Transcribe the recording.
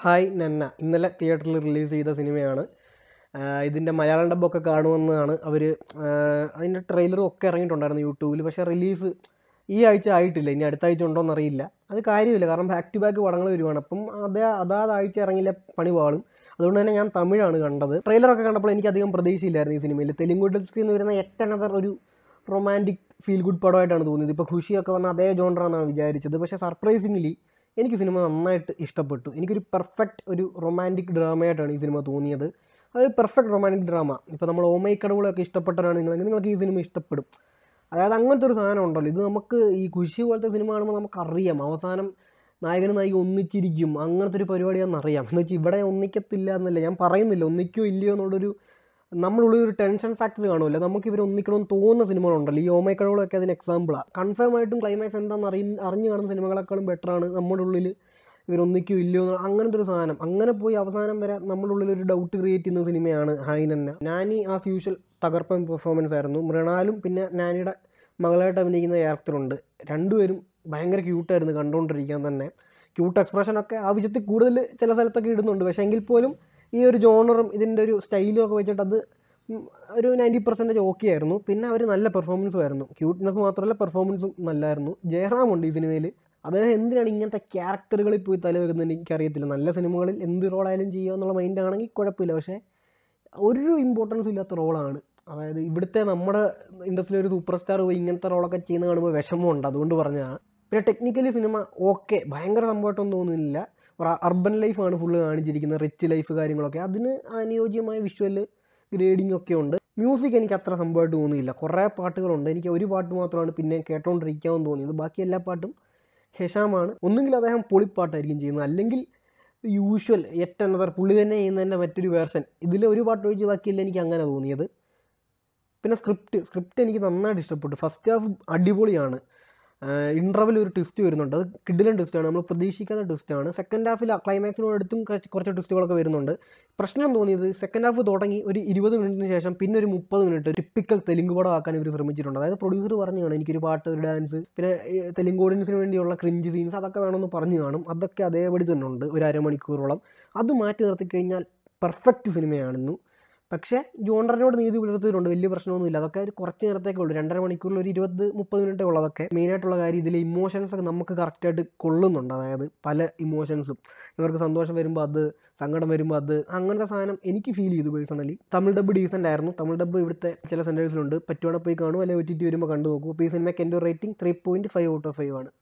hi നന്ന ഇന്നലെ തിയേറ്ററിൽ release ചെയ്ത സിനിമയാണ് ഇതിൻ്റെ മലയാളം ഡബ്ബൊക്കെ കാണുമെന്നാണ് അവർ അതിൻ്റെ ട്രെയിലറും ഒക്കെ ഇറങ്ങിയിട്ടുണ്ടായിരുന്നു യൂട്യൂബിൽ പക്ഷേ റിലീസ് ഈ ആഴ്ച ആയിട്ടില്ല ഇനി അടുത്ത ആഴ്ച ഉണ്ടോ എന്നറിയില്ല അത് കാര്യമില്ല കാരണം ബാക്ക് ടു ബാക്ക് പടങ്ങൾ വരുവാണ് അപ്പം അതേ അതാത് ആഴ്ച ഇറങ്ങില്ല പണി പാളും അതുകൊണ്ട് തന്നെ ഞാൻ തമിഴാണ് കണ്ടത് ട്രെയിലറൊക്കെ കണ്ടപ്പോൾ എനിക്ക് അധികം പ്രതീക്ഷയില്ലായിരുന്നു ഈ സിനിമയിൽ തെലുങ്കു ഇൻഡസ്ട്രിയിൽ നിന്ന് വരുന്ന എറ്റനതർ ഒരു റൊമാൻറ്റിക് ഫീൽ ഗുഡ് പടമായിട്ടാണ് തോന്നിയത് ഇപ്പോൾ ഖുഷിയൊക്കെ വന്ന അതേ ജോണ്ടറാണെന്നാണ് വിചാരിച്ചത് പക്ഷേ സർപ്രൈസിംഗ്ലി എനിക്ക് സിനിമ നന്നായിട്ട് ഇഷ്ടപ്പെട്ടു എനിക്കൊരു പെർഫെക്റ്റ് ഒരു റൊമാൻറ്റിക് ഡ്രാമയായിട്ടാണ് ഈ സിനിമ തോന്നിയത് അത് പെർഫെക്റ്റ് റൊമാൻറ്റിക് ഡ്രാമ ഇപ്പോൾ നമ്മൾ ഓമൈ കടവുകളൊക്കെ ഇഷ്ടപ്പെട്ടവരാണ് നിങ്ങളെങ്കിൽ നിങ്ങൾക്ക് ഈ സിനിമ ഇഷ്ടപ്പെടും അതായത് അങ്ങനത്തെ ഒരു സാധനം ഉണ്ടല്ലോ ഇത് നമുക്ക് ഈ കുശി പോലത്തെ സിനിമ കാണുമ്പോൾ നമുക്കറിയാം അവസാനം നായകനും നായിക ഒന്നിച്ചിരിക്കും അങ്ങനത്തെ ഒരു പരിപാടിയാണെന്നറിയാം എന്ന് വെച്ചാൽ ഇവിടെ ഒന്നിക്കത്തില്ല എന്നല്ല ഞാൻ പറയുന്നില്ല ഒന്നിക്കോ ഇല്ലയോ എന്നുള്ളൊരു നമ്മളുള്ള ഒരു ടെൻഷൻ ഫാക്ടറി കാണുമല്ലോ നമുക്ക് ഇവർ ഒന്നിക്കണമെന്ന് തോന്നുന്ന സിനിമകളുണ്ടല്ലോ ഈ ഓമൈ അതിന് എക്സാമ്പിളാണ് കൺഫേം ആയിട്ടും ക്ലൈമാക്സ് എന്താണെന്ന് അറി അറിഞ്ഞു കാണുന്ന സിനിമകളെക്കാളും ബെറ്ററാണ് നമ്മുടെ ഉള്ളിൽ ഇവരൊന്നിക്കോ ഇല്ലയോ എന്ന് അങ്ങനത്തെ ഒരു സാധനം അങ്ങനെ പോയി അവസാനം വരെ നമ്മുടെ ഉള്ളിൽ ഒരു ഡൗട്ട് ക്രിയേറ്റ് ചെയ്യുന്ന സിനിമയാണ് ഹൈനന്ന നാനി ആസ് യൂഷ്വൽ തകർപ്പൻ പെർഫോമൻസ് ആയിരുന്നു മൃണാലും പിന്നെ നാനിയുടെ മകളായിട്ട് അഭിനയിക്കുന്ന ക്യാരക്ടറുണ്ട് രണ്ടുപേരും ഭയങ്കര ക്യൂട്ടായിരുന്നു കണ്ടുകൊണ്ടിരിക്കാൻ തന്നെ ക്യൂട്ട് എക്സ്പ്രഷനൊക്കെ ആവശ്യത്തിൽ കൂടുതൽ ചില സ്ഥലത്തൊക്കെ ഇടുന്നുണ്ട് പക്ഷേ എങ്കിൽ പോലും ഈ ഒരു ജോണറും ഇതിൻ്റെ ഒരു സ്റ്റൈലും ഒക്കെ വെച്ചിട്ട് അത് ഒരു നയൻറ്റി പെർസെൻറ്റേജ് ഓക്കെ ആയിരുന്നു പിന്നെ അവർ നല്ല പെർഫോമൻസും ആയിരുന്നു ക്യൂട്ട്നെസ് മാത്രമല്ല പെർഫോമൻസും നല്ലായിരുന്നു ജയറാമുണ്ട് ഈ സിനിമയിൽ അദ്ദേഹം എന്തിനാണ് ഇങ്ങനത്തെ ക്യാരക്ടറുകളിൽ പോയി തലവെക്കുന്നത് എനിക്കറിയത്തില്ല നല്ല സിനിമകളിൽ എന്ത് റോളായാലും ചെയ്യുക എന്നുള്ള മൈൻഡാണെങ്കിൽ കുഴപ്പമില്ല പക്ഷേ ഒരു ഇമ്പോർട്ടൻസ് ഇല്ലാത്ത റോളാണ് അതായത് ഇവിടുത്തെ നമ്മുടെ ഇൻഡസ്ട്രിയിൽ ഒരു സൂപ്പർ സ്റ്റാർ പോയി ഇങ്ങനത്തെ റോളൊക്കെ ചെയ്യുന്ന കാണുമ്പോൾ വിഷമമുണ്ട് അതുകൊണ്ട് പറഞ്ഞതാണ് പിന്നെ ടെക്നിക്കലി സിനിമ ഓക്കെ ഭയങ്കര സംഭവമായിട്ടൊന്നും തോന്നുന്നില്ല അർബൻ ലൈഫാണ് ഫുള്ള് കാണിച്ചിരിക്കുന്നത് റിച്ച് ലൈഫ് കാര്യങ്ങളൊക്കെ അതിന് അനുയോജ്യമായ വിഷ്വൽ ഗ്രേഡിംഗ് ഒക്കെ ഉണ്ട് മ്യൂസിക് എനിക്ക് അത്ര സംഭവമായിട്ട് തോന്നിയില്ല കുറേ പാട്ടുകളുണ്ട് എനിക്ക് ഒരു പാട്ട് മാത്രമാണ് പിന്നെ കേട്ടോണ്ടിരിക്കാമെന്ന് തോന്നിയത് ബാക്കി എല്ലാ പാട്ടും ഹെഷാമാണ് ഒന്നുകിൽ അദ്ദേഹം പൊളിപ്പാട്ടായിരിക്കും ചെയ്യുന്നത് അല്ലെങ്കിൽ യൂഷ്വൽ എറ്റ് അനദർ പുള്ളി തന്നെ ചെയ്യുന്നതിൻ്റെ മറ്റൊരു വേർഷൻ ഇതിൽ ഒരു പാട്ട് ഒഴിച്ച് ബാക്കിയില്ല എനിക്ക് അങ്ങനെ തോന്നിയത് പിന്നെ സ്ക്രിപ്റ്റ് സ്ക്രിപ്റ്റ് എനിക്ക് നന്നായിട്ട് ഇഷ്ടപ്പെട്ടു ഫസ്റ്റ് ഹാഫ് അടിപൊളിയാണ് ഇൻ്റർവൽ ഒരു ട്വിസ്റ്റ് വരുന്നുണ്ട് അത് കിഡിലൻ ട്വിസ്റ്റാണ് നമ്മൾ പ്രതീക്ഷിക്കാത്ത ട്വിസ്റ്റാണ് സെക്കൻഡ് ഹാഫിൽ ക്ലൈമാക്സിനോടടുത്തും കുറച്ച് ട്വിസ്റ്റുകളൊക്കെ വരുന്നുണ്ട് പ്രശ്നം തോന്നിയത് സെക്കൻഡ് ഹാഫ് തുടങ്ങി ഒരു ഇരുപത് മിനിറ്റിന് ശേഷം പിന്നെ ഒരു മുപ്പത് മിനിറ്റ് ടിപ്പിക്കൽ തെലുങ്ക് പടം ആക്കാൻ ഇവർ ശ്രമിച്ചിട്ടുണ്ട് അതായത് പ്രൊഡ്യൂസർ പറഞ്ഞു കാണും എനിക്കൊരു പാട്ട് ഒരു ഡാൻസ് പിന്നെ തെലുങ്ക് ഓഡിയൻസിന് വേണ്ടിയുള്ള ക്രിഞ്ച് സീൻസ് അതൊക്കെ വേണമെന്ന് പറഞ്ഞു കാണും അതൊക്കെ അതേപടി തന്നെ ഉണ്ട് ഒരു അരമണിക്കൂറോളം അത് മാറ്റി നിർത്തി കഴിഞ്ഞാൽ പെർഫെക്റ്റ് സിനിമയാണെന്നു പക്ഷേ ജോണ്ടറിനോട് നീതി പുലർത്തിയിട്ടുണ്ട് വലിയ പ്രശ്നമൊന്നുമില്ല അതൊക്കെ ഒരു കുറച്ച് നേരത്തേക്കേ ഉള്ളൂ രണ്ടര മണിക്കൂറിൽ ഒരു ഇരുപത് മുപ്പത് മിനിറ്റേ ഉള്ളതൊക്കെ മെയിനായിട്ടുള്ള കാര്യം ഇതിലെ ഇമോഷൻസ് ഒക്കെ നമുക്ക് കറക്റ്റായിട്ട് കൊള്ളുന്നുണ്ട് അതായത് പല ഇമോഷൻസും ഇവർക്ക് സന്തോഷം വരുമ്പോൾ അത് സങ്കടം വരുമ്പോൾ അത് അങ്ങനത്തെ സാധനം എനിക്ക് ഫീൽ ചെയ്തു പേഴ്സണലി തമിഴ് ഡബ് ഡീസൻ്റ് ആയിരുന്നു തമിഴ് ഡബ് ഇവിടുത്തെ ചില സെൻറ്റേഴ്സിലുണ്ട് പറ്റുവാണെങ്കിൽ പോയി കാണും അല്ലെങ്കിൽ ഒറ്റിറ്റി വരുമ്പോൾ കണ്ടു നോക്കൂ അപ്പോൾ ഈ സിനിമയ്ക്ക് എൻ്റെ rating three point five out of five ആണ്